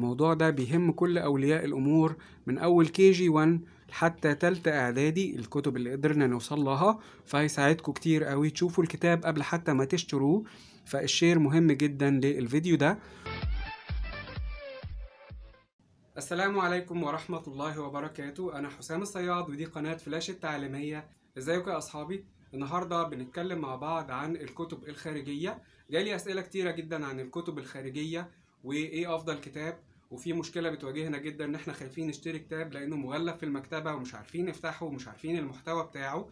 الموضوع ده بيهم كل أولياء الأمور من أول كي جي 1 لحتى تلت إعدادي الكتب اللي قدرنا نوصل لها فهيساعدكم كتير قوي تشوفوا الكتاب قبل حتى ما تشتروه فالشير مهم جدا للفيديو ده السلام عليكم ورحمة الله وبركاته أنا حسام الصياد ودي قناة فلاش التعليمية ازيكم يا أصحابي النهاردة بنتكلم مع بعض عن الكتب الخارجية جالي أسئلة كتيرة جدا عن الكتب الخارجية وايه افضل كتاب وفي مشكله بتواجهنا جدا ان احنا خايفين نشتري كتاب لانه مغلف في المكتبه ومش عارفين نفتحه ومش عارفين المحتوى بتاعه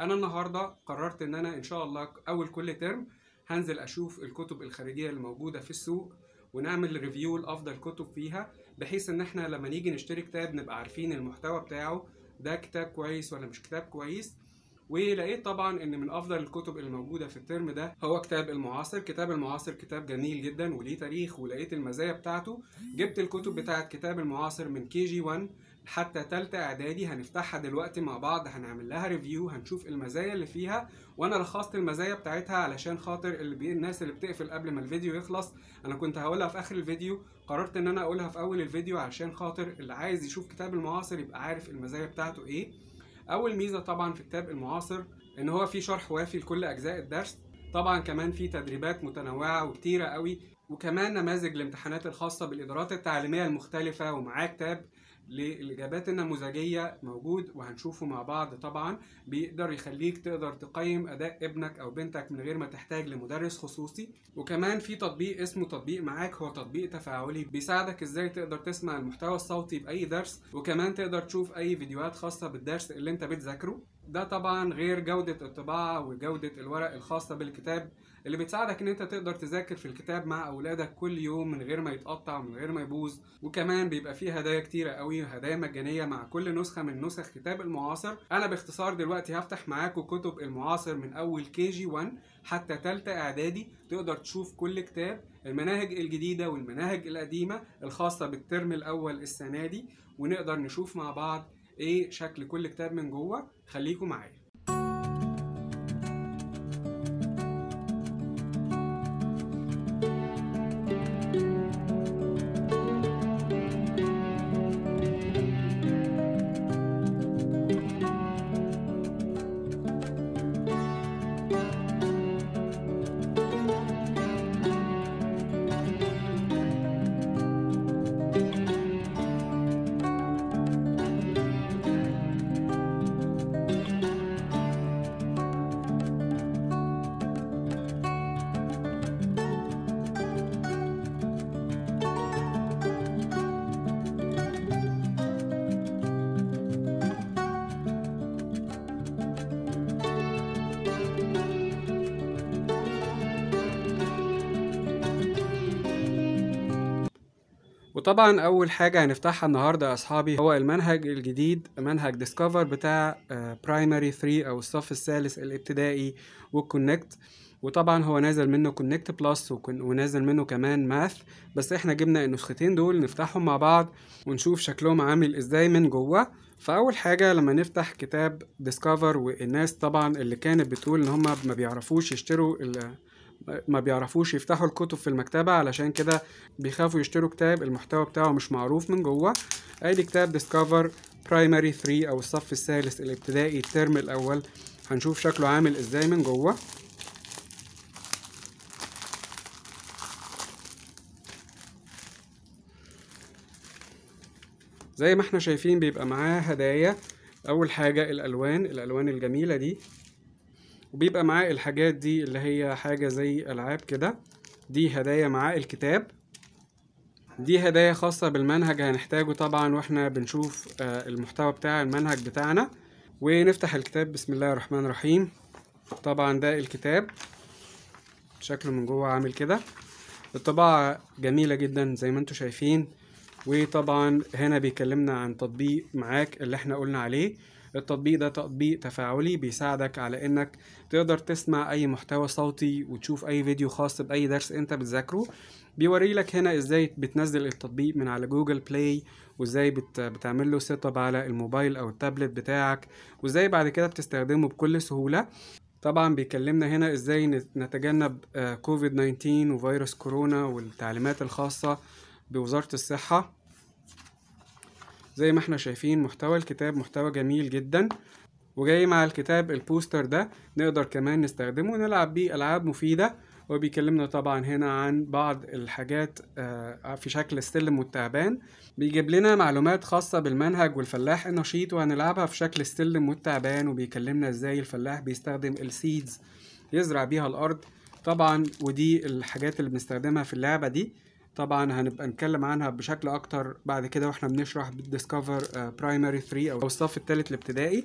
انا النهارده قررت ان انا ان شاء الله اول كل ترم هنزل اشوف الكتب الخارجيه الموجوده في السوق ونعمل ريفيو لافضل كتب فيها بحيث ان احنا لما نيجي نشتري كتاب نبقى عارفين المحتوى بتاعه ده كتاب كويس ولا مش كتاب كويس ولقيت طبعا ان من افضل الكتب الموجوده في الترم ده هو كتاب المعاصر كتاب المعاصر كتاب جميل جدا وليه تاريخ ولقيت المزايا بتاعته جبت الكتب بتاعه كتاب المعاصر من كي جي 1 حتى ثالثه اعدادي هنفتحها دلوقتي مع بعض هنعمل لها ريفيو هنشوف المزايا اللي فيها وانا لخصت المزايا بتاعتها علشان خاطر اللي بي... الناس اللي بتقفل قبل ما الفيديو يخلص انا كنت هقولها في اخر الفيديو قررت ان انا اقولها في اول الفيديو علشان خاطر اللي عايز يشوف كتاب المعاصر يبقى عارف المزايا بتاعته ايه اول ميزه طبعا في كتاب المعاصر ان هو فيه شرح وافي لكل اجزاء الدرس طبعا كمان في تدريبات متنوعه وكتيره قوي وكمان نماذج الامتحانات الخاصه بالادارات التعليميه المختلفه ومعاه كتاب للإجابات النموذجية موجود وهنشوفه مع بعض طبعا بيقدر يخليك تقدر تقيم أداء ابنك أو بنتك من غير ما تحتاج لمدرس خصوصي وكمان في تطبيق اسمه تطبيق معاك هو تطبيق تفاعلي بيساعدك إزاي تقدر تسمع المحتوى الصوتي بأي درس وكمان تقدر تشوف أي فيديوهات خاصة بالدرس اللي أنت بتذاكره ده طبعا غير جودة الطباعة وجودة الورق الخاصة بالكتاب اللي بتساعدك ان انت تقدر تذاكر في الكتاب مع اولادك كل يوم من غير ما يتقطع ومن غير ما يبوظ وكمان بيبقى فيه هدايا كتيرة قوي هدايا مجانية مع كل نسخة من نسخ كتاب المعاصر انا باختصار دلوقتي هفتح معاكم كتب المعاصر من اول كي جي 1 حتى تالتة اعدادي تقدر تشوف كل كتاب المناهج الجديدة والمناهج القديمة الخاصة بالترم الاول السنة دي ونقدر نشوف مع بعض ايه شكل كل كتاب من جوه خليكم معايا وطبعا اول حاجه هنفتحها النهارده يا اصحابي هو المنهج الجديد منهج ديسكفر بتاع برايمري آه، 3 او الصف الثالث الابتدائي والكونكت وطبعا هو نازل منه كونكت بلس ونازل منه كمان ماث بس احنا جبنا النسختين دول نفتحهم مع بعض ونشوف شكلهم عامل ازاي من جوه فاول حاجه لما نفتح كتاب ديسكفر والناس طبعا اللي كانت بتقول ان هم ما بيعرفوش يشتروا ما بيعرفوش يفتحوا الكتب في المكتبة علشان كده بيخافوا يشتروا كتاب المحتوى بتاعه مش معروف من جوه ادي كتاب ديسكفر برايمري 3 او الصف الثالث الابتدائي الترم الاول هنشوف شكله عامل ازاي من جوه زي ما احنا شايفين بيبقى معاه هدايا اول حاجة الالوان الالوان الجميلة دي وبيبقى معاه الحاجات دي اللي هي حاجة زي ألعاب كده دي هدايا معاه الكتاب دي هدايا خاصة بالمنهج هنحتاجه طبعا واحنا بنشوف آه، المحتوى بتاع المنهج بتاعنا ونفتح الكتاب بسم الله الرحمن الرحيم طبعا ده الكتاب شكله من جوه عامل كده الطباعة جميلة جدا زي ما انتم شايفين وطبعا هنا بيكلمنا عن تطبيق معاك اللي احنا قلنا عليه التطبيق ده تطبيق تفاعلي بيساعدك على انك تقدر تسمع اي محتوى صوتي وتشوف اي فيديو خاص باي درس انت بتذاكره بيوري لك هنا ازاي بتنزل التطبيق من على جوجل بلاي وازاي بتعمل له سيت اب على الموبايل او التابلت بتاعك وازاي بعد كده بتستخدمه بكل سهوله طبعا بيكلمنا هنا ازاي نتجنب كوفيد آه، 19 وفيروس كورونا والتعليمات الخاصه بوزاره الصحه زي ما احنا شايفين محتوى الكتاب محتوى جميل جدا وجاي مع الكتاب البوستر ده نقدر كمان نستخدمه ونلعب بيه ألعاب مفيدة وبيكلمنا طبعا هنا عن بعض الحاجات آه، في شكل السلم والتعبان بيجيب لنا معلومات خاصة بالمنهج والفلاح النشيط وهنلعبها في شكل السلم والتعبان وبيكلمنا ازاي الفلاح بيستخدم السيدز يزرع بيها الأرض طبعا ودي الحاجات اللي بنستخدمها في اللعبة دي طبعا هنبقى نتكلم عنها بشكل اكتر بعد كده واحنا بنشرح ديسكفر برايمري 3 او الصف الثالث الابتدائي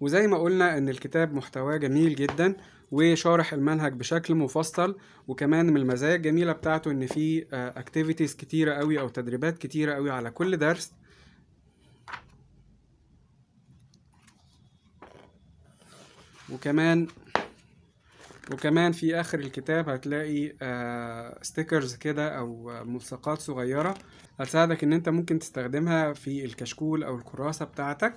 وزي ما قلنا ان الكتاب محتواه جميل جدا وشارح المنهج بشكل مفصل وكمان من المزايا الجميله بتاعته ان في اكتيفيتيز آه، كتيره قوي او تدريبات كتيره قوي على كل درس وكمان وكمان في اخر الكتاب هتلاقي ستيكرز آه، كده او ملصقات صغيره هتساعدك ان انت ممكن تستخدمها في الكشكول او الكراسه بتاعتك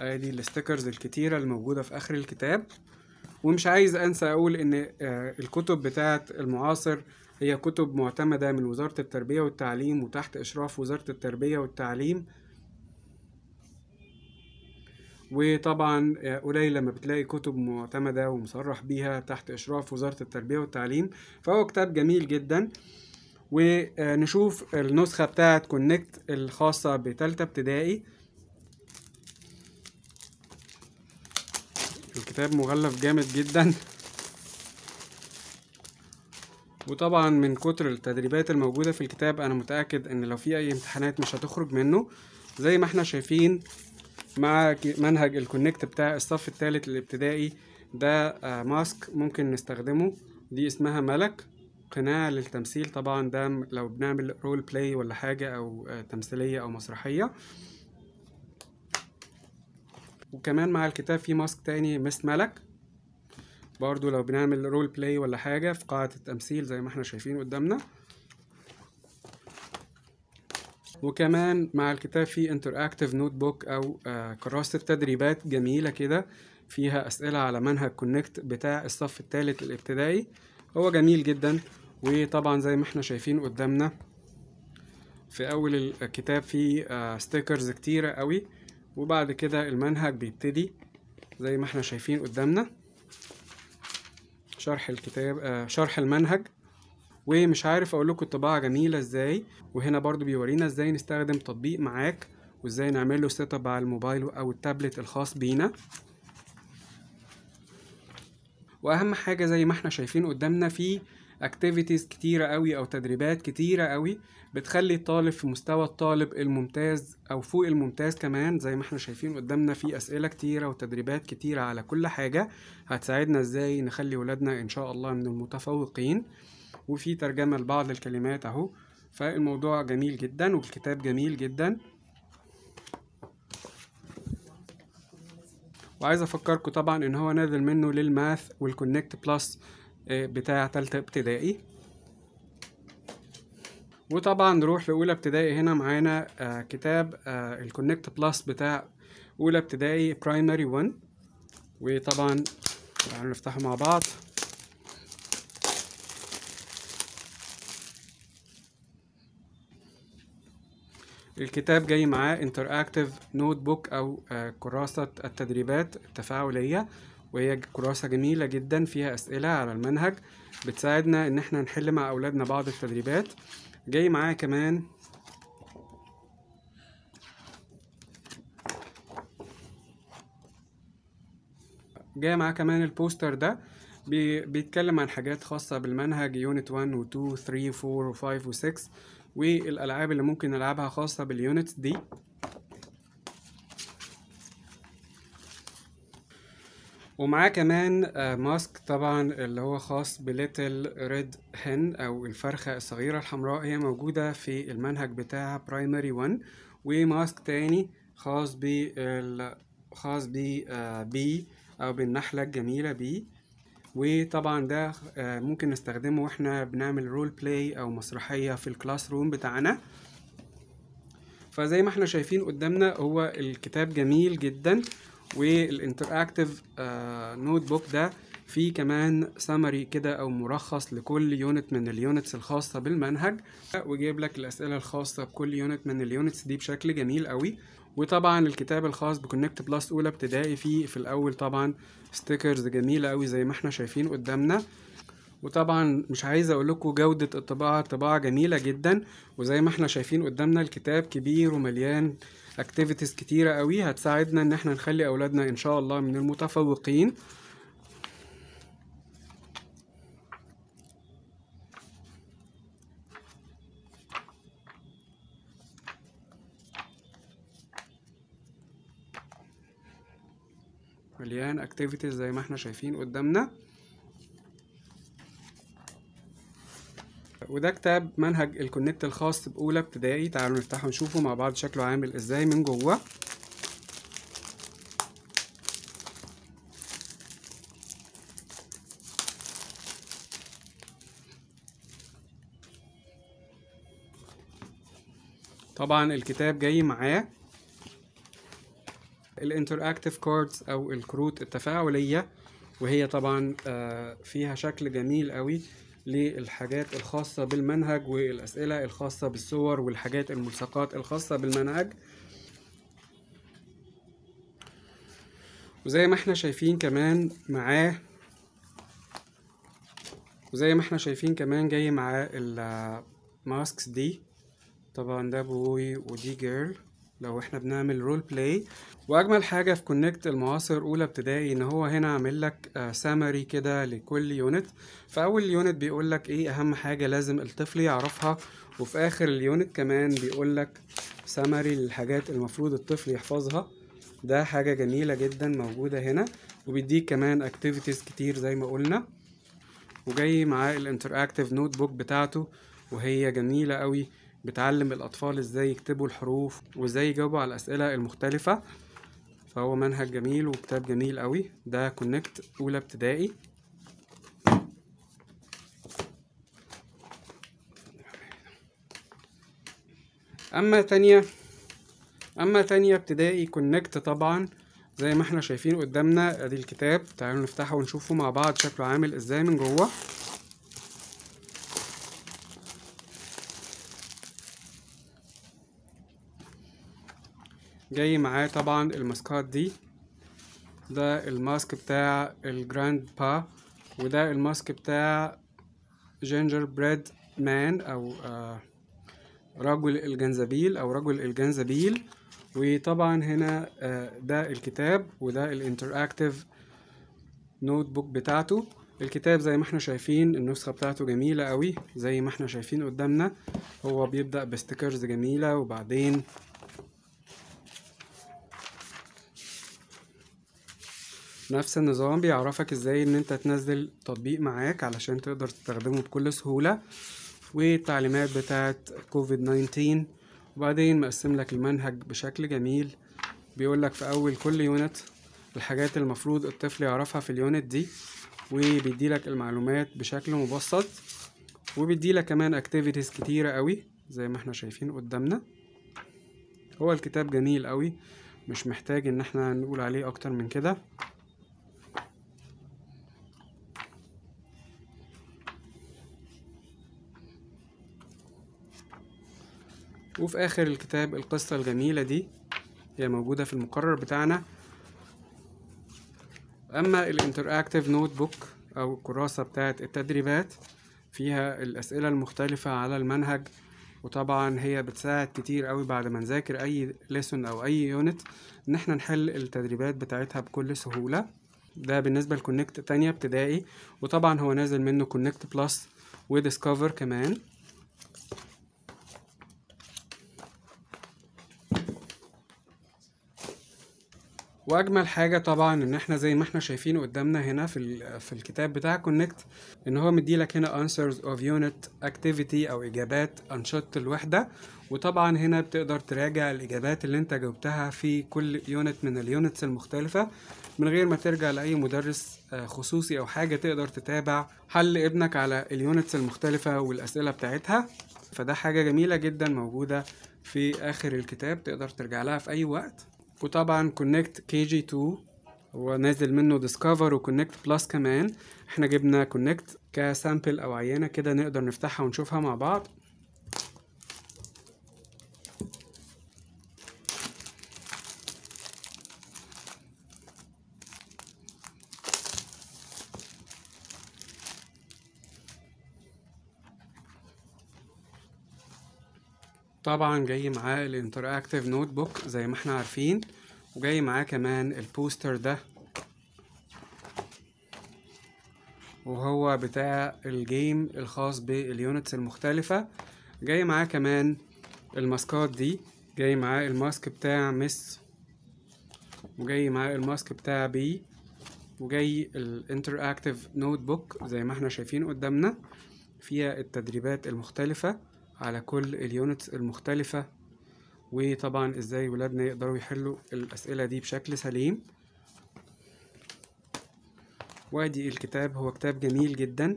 ادي الستيكرز الكتيره الموجوده في اخر الكتاب ومش عايز انسى اقول ان آه، الكتب بتاعه المعاصر هي كتب معتمده من وزاره التربيه والتعليم وتحت اشراف وزاره التربيه والتعليم وطبعا آه، قليل لما بتلاقي كتب معتمدة ومصرح بيها تحت إشراف وزارة التربية والتعليم فهو كتاب جميل جدا ونشوف النسخة بتاعة كونكت الخاصة بتالتة ابتدائي الكتاب مغلف جامد جدا وطبعا من كتر التدريبات الموجودة في الكتاب أنا متأكد إن لو في أي امتحانات مش هتخرج منه زي ما احنا شايفين مع منهج الكونكت بتاع الصف الثالث الابتدائي ده آه، ماسك ممكن نستخدمه دي اسمها ملك قناع للتمثيل طبعا ده لو بنعمل رول بلاي ولا حاجة أو آه، تمثيلية أو مسرحية وكمان مع الكتاب في ماسك تاني مس ملك برضو لو بنعمل رول بلاي ولا حاجة في قاعة التمثيل زي ما احنا شايفين قدامنا وكمان مع الكتاب في انتراكتيف نوت بوك او آه، كراسه تدريبات جميله كده فيها اسئله على منهج كونكت بتاع الصف الثالث الابتدائي هو جميل جدا وطبعا زي ما احنا شايفين قدامنا في اول الكتاب في ستيكرز آه، كتيره قوي وبعد كده المنهج بيبتدي زي ما احنا شايفين قدامنا شرح الكتاب آه، شرح المنهج ومش عارف اقول لكم الطباعه جميله ازاي وهنا برضو بيورينا ازاي نستخدم تطبيق معاك وازاي نعمل له سيت اب على الموبايل او التابلت الخاص بينا واهم حاجه زي ما احنا شايفين قدامنا في اكتيفيتيز كتيره قوي او تدريبات كتيره قوي بتخلي الطالب في مستوى الطالب الممتاز او فوق الممتاز كمان زي ما احنا شايفين قدامنا في اسئله كتيره وتدريبات كتيره على كل حاجه هتساعدنا ازاي نخلي ولادنا ان شاء الله من المتفوقين وفي ترجمة لبعض الكلمات أهو فالموضوع جميل جدا والكتاب جميل جدا وعايز أفكركم طبعا إن هو نازل منه للماث والكونكت بلس آه، بتاع تالتة ابتدائي وطبعا نروح لأولى ابتدائي هنا معانا آه، كتاب آه، الكونكت بلس بتاع أولى ابتدائي برايمري 1 وطبعا نفتحه مع بعض الكتاب جاي معاه انتراكتيف نوت بوك او آه، كراسة التدريبات التفاعلية وهي كراسة جميلة جدا فيها اسئلة على المنهج بتساعدنا ان احنا نحل مع اولادنا بعض التدريبات جاي معاه كمان جاي معاه كمان البوستر ده بيتكلم عن حاجات خاصة بالمنهج يونت 1 و 2 3 و 4 و 5 و 6 والألعاب اللي ممكن نلعبها خاصة باليونتس دي ومعاه كمان آه، ماسك طبعا اللي هو خاص بليتل ريد هن او الفرخة الصغيرة الحمراء هي موجودة في المنهج بتاع برايمري 1 وماسك تاني خاص بي خاص بي آه، بي او بالنحلة الجميلة بي وطبعا ده آه، ممكن نستخدمه واحنا بنعمل رول بلاي او مسرحيه في الكلاس روم بتاعنا فزي ما احنا شايفين قدامنا هو الكتاب جميل جدا والانتراكتيف نوت بوك ده في كمان سامري كده او ملخص لكل يونت من اليونتس الخاصه بالمنهج وجايب لك الاسئله الخاصه بكل يونت من اليونتس دي بشكل جميل قوي وطبعا الكتاب الخاص بكونكت بلس اولى ابتدائي فيه في الاول طبعا ستيكرز جميله قوي زي ما احنا شايفين قدامنا وطبعا مش عايز اقول لكم جوده الطباعه طباعه جميله جدا وزي ما احنا شايفين قدامنا الكتاب كبير ومليان اكتيفيتيز كتيره قوي هتساعدنا ان احنا نخلي اولادنا ان شاء الله من المتفوقين مليان اكتيفيتيز زي ما احنا شايفين قدامنا وده كتاب منهج الكونكت الخاص باولى ابتدائي تعالوا نفتحه ونشوفه مع بعض شكله عامل ازاي من جوه طبعا الكتاب جاي معاه الانتر اكتف كاردز او الكروت التفاعليه وهي طبعا آه، فيها شكل جميل قوي للحاجات الخاصة بالمنهج والأسئلة الخاصة بالصور والحاجات الملصقات الخاصة بالمنهج وزي ما احنا شايفين كمان معاه وزي ما احنا شايفين كمان جاي معاه الماسكس آه، دي طبعا ده بوي ودي جيرل لو احنا بنعمل رول بلاي واجمل حاجه في كونكت المعاصر اولى ابتدائي ان هو هنا عامل لك سامري آه, كده لكل يونت فاول يونت بيقول لك ايه اهم حاجه لازم الطفل يعرفها وفي اخر اليونت كمان بيقول لك سامري للحاجات المفروض الطفل يحفظها ده حاجه جميله جدا موجوده هنا وبيديك كمان اكتيفيتيز كتير زي ما قلنا وجاي معاه الانتراكتيف نوت بوك بتاعته وهي جميله قوي بتعلم الأطفال إزاي يكتبوا الحروف وإزاي يجاوبوا على الأسئلة المختلفة فهو منهج جميل وكتاب جميل قوي ده كونكت أولى ابتدائي أما تانية أما تانية ابتدائي كونكت طبعا زي ما احنا شايفين قدامنا ادي الكتاب تعالوا نفتحه ونشوفه مع بعض شكله عامل ازاي من جوه جاي معاه طبعا الماسكات دي ده الماسك بتاع الجراند با وده الماسك بتاع جينجر بريد مان او آه، رجل الجنزبيل او رجل الجنزبيل وطبعا هنا آه، ده الكتاب وده الانتراكتيف نوت بوك بتاعته الكتاب زي ما احنا شايفين النسخة بتاعته جميلة قوي زي ما احنا شايفين قدامنا هو بيبدأ باستيكرز جميلة وبعدين نفس النظام بيعرفك ازاي ان انت تنزل تطبيق معاك علشان تقدر تستخدمه بكل سهولة والتعليمات بتاعت كوفيد 19 وبعدين مقسم لك المنهج بشكل جميل بيقول لك في اول كل يونت الحاجات المفروض الطفل يعرفها في اليونت دي وبيدي لك المعلومات بشكل مبسط وبيدي لك كمان اكتيفيتيز كتيرة قوي زي ما احنا شايفين قدامنا هو الكتاب جميل قوي مش محتاج ان احنا نقول عليه اكتر من كده وفي آخر الكتاب القصة الجميلة دي هي موجودة في المقرر بتاعنا أما الانتراكتيف نوت بوك أو الكراسة بتاعة التدريبات فيها الأسئلة المختلفة على المنهج وطبعا هي بتساعد كتير قوي بعد ما نذاكر أي ليسون أو أي يونت إن احنا نحل التدريبات بتاعتها بكل سهولة ده بالنسبة لكونكت تانية ابتدائي وطبعا هو نازل منه كونكت بلس وديسكفر كمان واجمل حاجه طبعا ان احنا زي ما احنا شايفين قدامنا هنا في في الكتاب بتاع كونكت ان هو مديلك هنا answers of unit activity او اجابات انشطه الوحده وطبعا هنا بتقدر تراجع الاجابات اللي انت جاوبتها في كل يونت من اليونتس المختلفه من غير ما ترجع لاي مدرس آه، خصوصي او حاجه تقدر تتابع حل ابنك على اليونتس المختلفه والاسئله بتاعتها فده حاجه جميله جدا موجوده في اخر الكتاب تقدر ترجع لها في اي وقت وطبعا كونكت كي جي 2 هو نازل منه ديسكفر وكونكت بلس كمان احنا جبنا كونكت كسامبل او عينه كده نقدر نفتحها ونشوفها مع بعض طبعا جاي معاه الانتراكتيف نوت بوك زي ما احنا عارفين وجاي معاه كمان البوستر ده وهو بتاع الجيم الخاص باليونتس المختلفة جاي معاه كمان الماسكات دي جاي معاه الماسك بتاع مس وجاي معاه الماسك بتاع بي وجاي الانتراكتيف نوت بوك زي ما احنا شايفين قدامنا فيها التدريبات المختلفة على كل اليونتس المختلفة وطبعا ازاي ولادنا يقدروا يحلوا الأسئلة دي بشكل سليم وادي الكتاب هو كتاب جميل جدا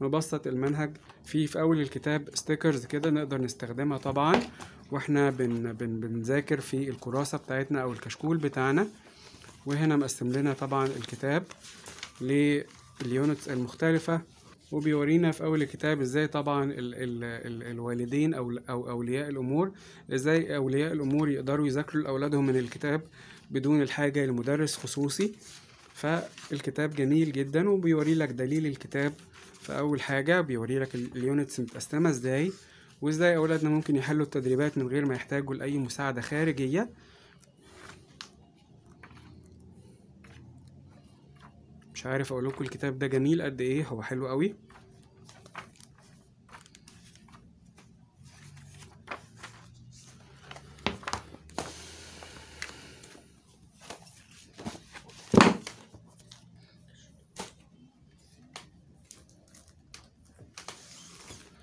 مبسط المنهج فيه في أول الكتاب ستيكرز كده نقدر نستخدمها طبعا واحنا بن بن بنذاكر في الكراسة بتاعتنا أو الكشكول بتاعنا وهنا مقسم لنا طبعا الكتاب لليونتس المختلفة وبيورينا في اول الكتاب ازاي طبعا ال ال الـ الوالدين او او اولياء الامور ازاي اولياء الامور يقدروا يذاكروا لاولادهم من الكتاب بدون الحاجه لمدرس خصوصي فالكتاب جميل جدا وبيوري لك دليل الكتاب في اول حاجه بيوري لك اليونتس متقسمه ازاي وازاي اولادنا ممكن يحلوا التدريبات من غير ما يحتاجوا لاي مساعده خارجيه مش عارف اقول لكم الكتاب ده جميل قد ايه هو حلو قوي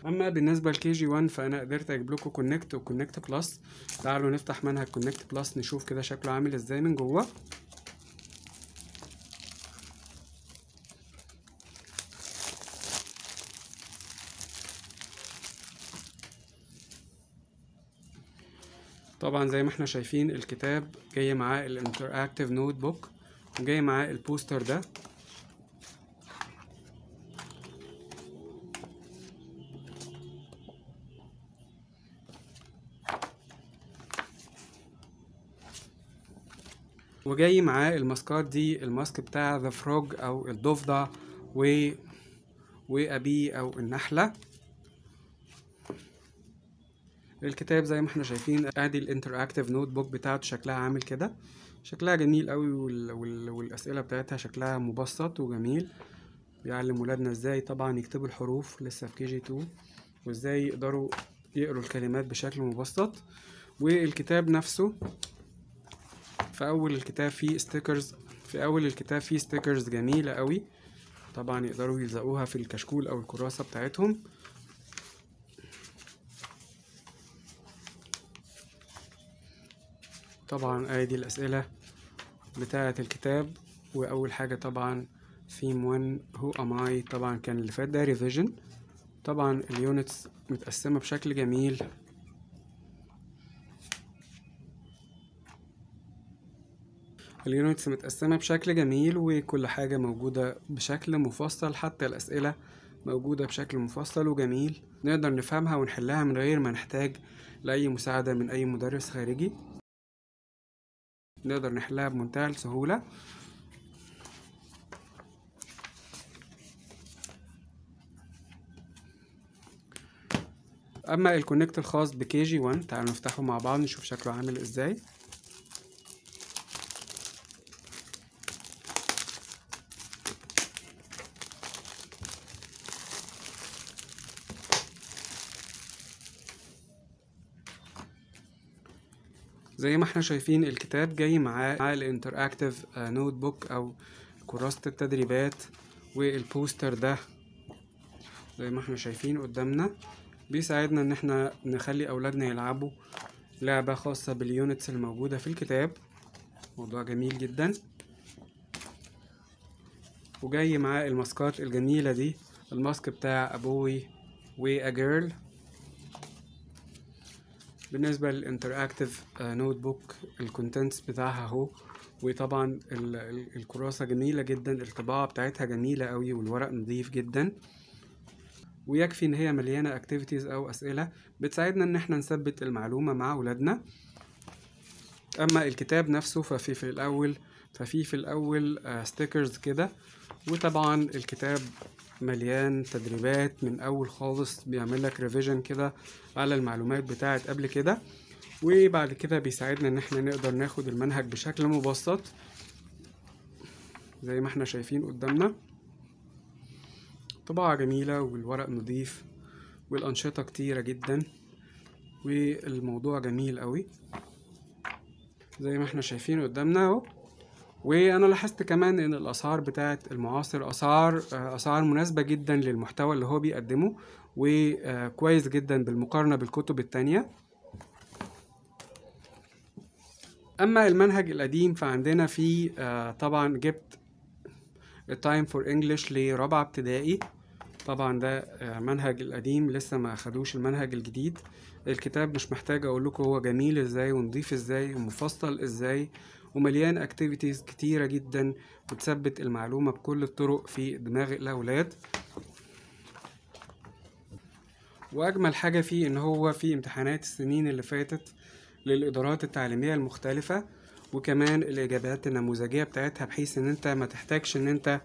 اما بالنسبه لكي جي 1 فانا قدرت اجيب لكم كونكت وكونكت بلس تعالوا نفتح منهج كونكت بلس نشوف كده شكله عامل ازاي من جوه طبعا زي ما احنا شايفين الكتاب جاي معاه الانتراكتيف نوت بوك وجاي معاه البوستر ده وجاي معاه الماسكات دي الماسك بتاع ذا فروج او الضفدع و وابي او النحله الكتاب زي ما احنا شايفين ادي الانتراكتيف نوت بوك بتاعته شكلها عامل كده شكلها جميل قوي وال... وال... والاسئله بتاعتها شكلها مبسط وجميل بيعلم ولادنا ازاي طبعا يكتبوا الحروف لسه في كي جي 2 وازاي يقدروا يقروا الكلمات بشكل مبسط والكتاب نفسه في اول الكتاب فيه ستيكرز في اول الكتاب فيه ستيكرز جميله قوي طبعا يقدروا يلزقوها في الكشكول او الكراسه بتاعتهم طبعا ادي آية الاسئله بتاعه الكتاب واول حاجه طبعا ثيم 1 هو ام اي طبعا كان اللي فات ده ريفيجن طبعا اليونتس متقسمه بشكل جميل اليونتس متقسمه بشكل جميل وكل حاجه موجوده بشكل مفصل حتى الاسئله موجوده بشكل مفصل وجميل نقدر نفهمها ونحلها من غير ما نحتاج لاي مساعده من اي مدرس خارجي نقدر نحلها بمنتهى السهولة اما الكونكت الخاص بكي جي 1 تعالوا نفتحه مع بعض نشوف شكله عامل ازاي زي ما احنا شايفين الكتاب جاي معاه مع الانتراكتيف آه، نوت بوك او كراسة التدريبات والبوستر ده زي ما احنا شايفين قدامنا بيساعدنا ان احنا نخلي اولادنا يلعبوا لعبة خاصة باليونتس الموجودة في الكتاب موضوع جميل جدا وجاي معاه الماسكات الجميلة دي الماسك بتاع أبوي وأجيرل بالنسبة للانتراكتيف نوت بوك الكونتنتس بتاعها اهو وطبعا الكراسة جميلة جدا الطباعة بتاعتها جميلة قوي والورق نظيف جدا ويكفي ان هي مليانة اكتيفيتيز او اسئلة بتساعدنا ان احنا نثبت المعلومة مع اولادنا اما الكتاب نفسه ففي في الاول ففي في الاول ستيكرز آه، كده وطبعا الكتاب مليان تدريبات من اول خالص بيعمل لك ريفيجن كده على المعلومات بتاعت قبل كده وبعد كده بيساعدنا ان احنا نقدر ناخد المنهج بشكل مبسط زي ما احنا شايفين قدامنا طباعة جميلة والورق نضيف والأنشطة كتيرة جدا والموضوع جميل قوي زي ما احنا شايفين قدامنا اهو وانا لاحظت كمان ان الاسعار بتاعه المعاصر اسعار اسعار مناسبه جدا للمحتوى اللي هو بيقدمه وكويس جدا بالمقارنه بالكتب التانية اما المنهج القديم فعندنا فيه آه، طبعا جبت التايم فور انجلش لرابعه ابتدائي طبعا ده آه، منهج القديم لسه ما اخدوش المنهج الجديد الكتاب مش محتاج اقول لكم هو جميل ازاي ونضيف ازاي ومفصل ازاي ومليان اكتيفيتيز كتيره جدا بتثبت المعلومه بكل الطرق في دماغ الاولاد واجمل حاجه فيه ان هو في امتحانات السنين اللي فاتت للادارات التعليميه المختلفه وكمان الاجابات النموذجيه بتاعتها بحيث ان انت ما تحتاجش ان انت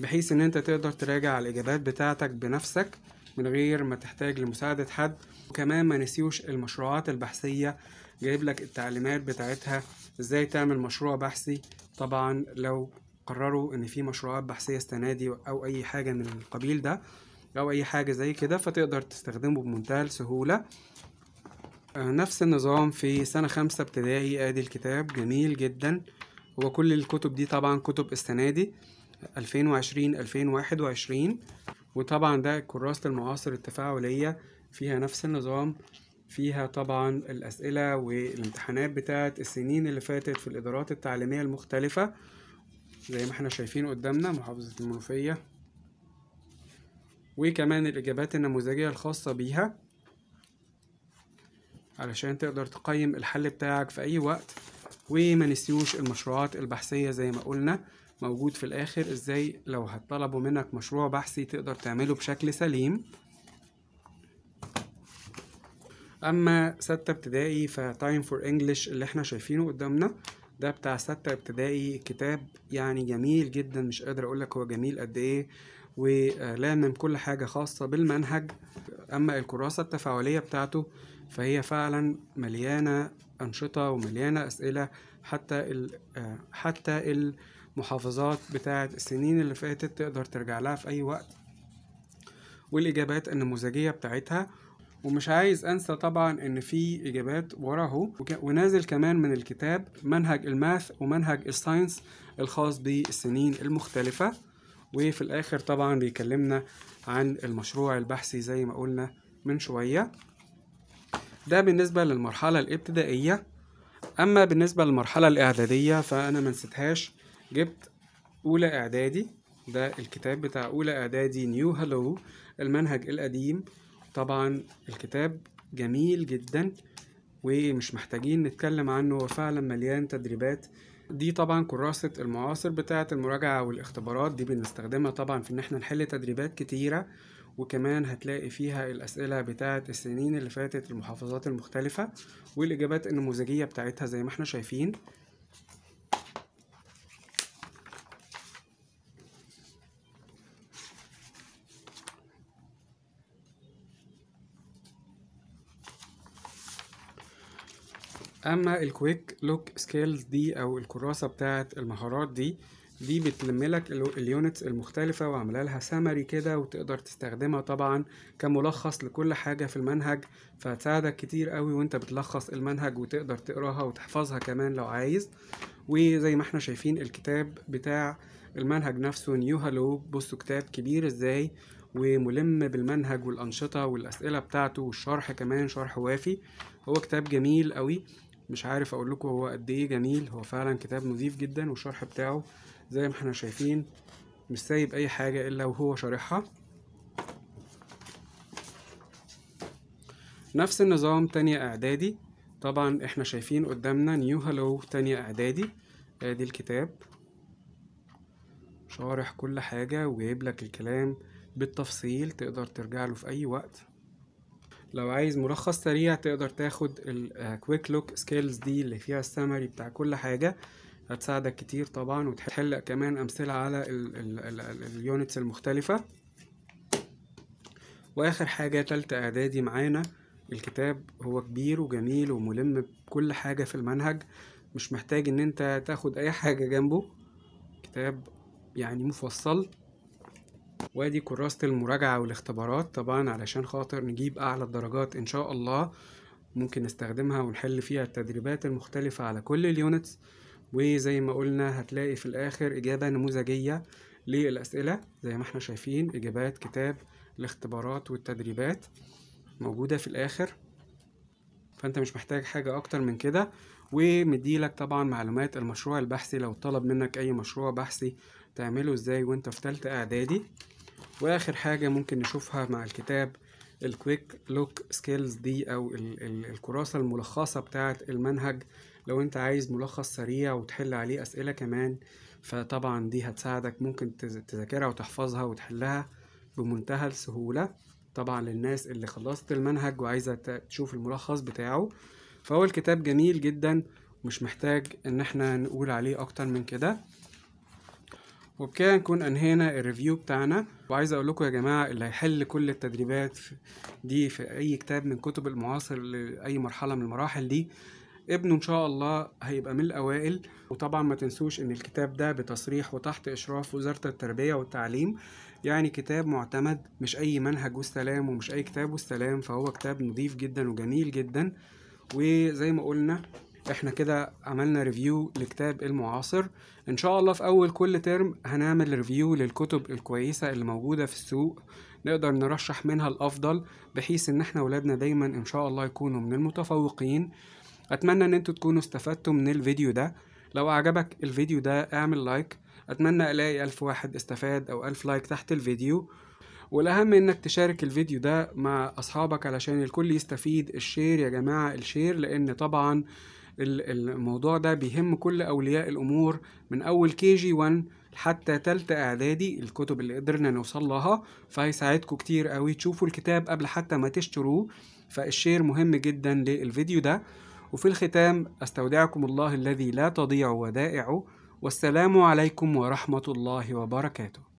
بحيث ان انت تقدر تراجع الاجابات بتاعتك بنفسك من غير ما تحتاج لمساعده حد وكمان ما نسيوش المشروعات البحثيه جايب لك التعليمات بتاعتها ازاي تعمل مشروع بحثي طبعا لو قرروا ان في مشروعات بحثيه السنه دي او اي حاجه من القبيل ده او اي حاجه زي كده فتقدر تستخدمه بمنتهى السهوله آه، نفس النظام في سنه خمسة ابتدائي ادي الكتاب جميل جدا وكل الكتب دي طبعا كتب السنه دي 2020 2021 وطبعا ده كراسة المعاصر التفاعلية فيها نفس النظام فيها طبعا الأسئلة والامتحانات بتاعت السنين اللي فاتت في الإدارات التعليمية المختلفة زي ما احنا شايفين قدامنا محافظة المنوفية وكمان الإجابات النموذجية الخاصة بيها علشان تقدر تقيم الحل بتاعك في أي وقت وما نسيوش المشروعات البحثية زي ما قلنا موجود في الآخر إزاي لو هتطلبوا منك مشروع بحثي تقدر تعمله بشكل سليم اما ستة ابتدائي فتايم فور انجلش اللي احنا شايفينه قدامنا ده بتاع ستة ابتدائي كتاب يعني جميل جدا مش قادر اقولك هو جميل قد ايه ولامم آه، كل حاجة خاصة بالمنهج اما الكراسة التفاعلية بتاعته فهي فعلا مليانة انشطة ومليانة اسئلة حتى ال آه، حتى المحافظات بتاعة السنين اللي فاتت تقدر ترجع لها في اي وقت والاجابات النموذجية بتاعتها ومش عايز انسى طبعا ان في اجابات وراه ونازل كمان من الكتاب منهج الماث ومنهج الساينس الخاص بالسنين المختلفه وفي الاخر طبعا بيكلمنا عن المشروع البحثي زي ما قلنا من شويه ده بالنسبه للمرحله الابتدائيه اما بالنسبه للمرحله الاعداديه فانا ما نسيتهاش جبت اولى اعدادي ده الكتاب بتاع اولى اعدادي نيو هالو المنهج القديم طبعا الكتاب جميل جدا ومش محتاجين نتكلم عنه هو فعلا مليان تدريبات دي طبعا كراسة المعاصر بتاعة المراجعة والاختبارات دي بنستخدمها طبعا في ان احنا نحل تدريبات كتيرة وكمان هتلاقي فيها الأسئلة بتاعة السنين اللي فاتت المحافظات المختلفة والإجابات النموذجية بتاعتها زي ما احنا شايفين اما الكويك لوك سكيلز دي او الكراسه بتاعه المهارات دي دي بتلم لك اليونتس المختلفة وعاملة لها سمري كده وتقدر تستخدمها طبعا كملخص لكل حاجة في المنهج فتساعدك كتير قوي وانت بتلخص المنهج وتقدر تقراها وتحفظها كمان لو عايز وزي ما احنا شايفين الكتاب بتاع المنهج نفسه نيو هالو بصوا كتاب كبير ازاي وملم بالمنهج والأنشطة والأسئلة بتاعته والشرح كمان شرح وافي هو كتاب جميل قوي مش عارف اقول لكم هو قد ايه جميل هو فعلا كتاب نظيف جدا والشرح بتاعه زي ما احنا شايفين مش سايب اي حاجه الا وهو شارحها نفس النظام تانية اعدادي طبعا احنا شايفين قدامنا نيو هالو تانية اعدادي ادي الكتاب شارح كل حاجة وجايب لك الكلام بالتفصيل تقدر ترجع له في اي وقت لو عايز ملخص سريع تقدر تاخد الكويك لوك سكيلز دي اللي فيها السمري بتاع كل حاجة هتساعدك كتير طبعا وتحل كمان أمثلة على اليونتس المختلفة وآخر حاجة تالتة إعدادي معانا الكتاب هو كبير وجميل وملم بكل حاجة في المنهج مش محتاج إن أنت تاخد أي حاجة جنبه كتاب يعني مفصل وادي كراسة المراجعة والاختبارات طبعا علشان خاطر نجيب أعلى الدرجات إن شاء الله ممكن نستخدمها ونحل فيها التدريبات المختلفة على كل اليونتس وزي ما قلنا هتلاقي في الآخر إجابة نموذجية للأسئلة زي ما احنا شايفين إجابات كتاب الاختبارات والتدريبات موجودة في الآخر فأنت مش محتاج حاجة أكتر من كده ومديلك طبعا معلومات المشروع البحثي لو طلب منك أي مشروع بحثي تعمله إزاي وأنت في تالتة إعدادي واخر حاجه ممكن نشوفها مع الكتاب الكويك لوك سكيلز دي او الكراسه الملخصه بتاعه المنهج لو انت عايز ملخص سريع وتحل عليه اسئله كمان فطبعا دي هتساعدك ممكن تذاكرها وتحفظها وتحلها بمنتهى السهوله طبعا للناس اللي خلصت المنهج وعايزه تشوف الملخص بتاعه فهو الكتاب جميل جدا ومش محتاج ان احنا نقول عليه اكتر من كده وبكده نكون انهينا الريفيو بتاعنا وعايز اقول لكم يا جماعه اللي هيحل كل التدريبات دي في اي كتاب من كتب المعاصر لاي مرحله من المراحل دي ابنه ان شاء الله هيبقى من الاوائل وطبعا ما تنسوش ان الكتاب ده بتصريح وتحت اشراف وزاره التربيه والتعليم يعني كتاب معتمد مش اي منهج والسلام ومش اي كتاب والسلام فهو كتاب نظيف جدا وجميل جدا وزي ما قلنا احنا كده عملنا ريفيو لكتاب المعاصر ان شاء الله في اول كل ترم هنعمل ريفيو للكتب الكويسة اللي موجودة في السوق نقدر نرشح منها الافضل بحيث ان احنا ولادنا دايما ان شاء الله يكونوا من المتفوقين اتمنى ان انتوا تكونوا استفدتوا من الفيديو ده لو عجبك الفيديو ده اعمل لايك اتمنى الاقي الف واحد استفاد او الف لايك تحت الفيديو والأهم إنك تشارك الفيديو ده مع أصحابك علشان الكل يستفيد الشير يا جماعة الشير لأن طبعا الموضوع ده بيهم كل أولياء الأمور من أول كي جي 1 حتى تلت إعدادي الكتب اللي قدرنا نوصل لها فهيساعدكم كتير قوي تشوفوا الكتاب قبل حتى ما تشتروه فالشير مهم جدا للفيديو ده وفي الختام أستودعكم الله الذي لا تضيع ودائعه والسلام عليكم ورحمة الله وبركاته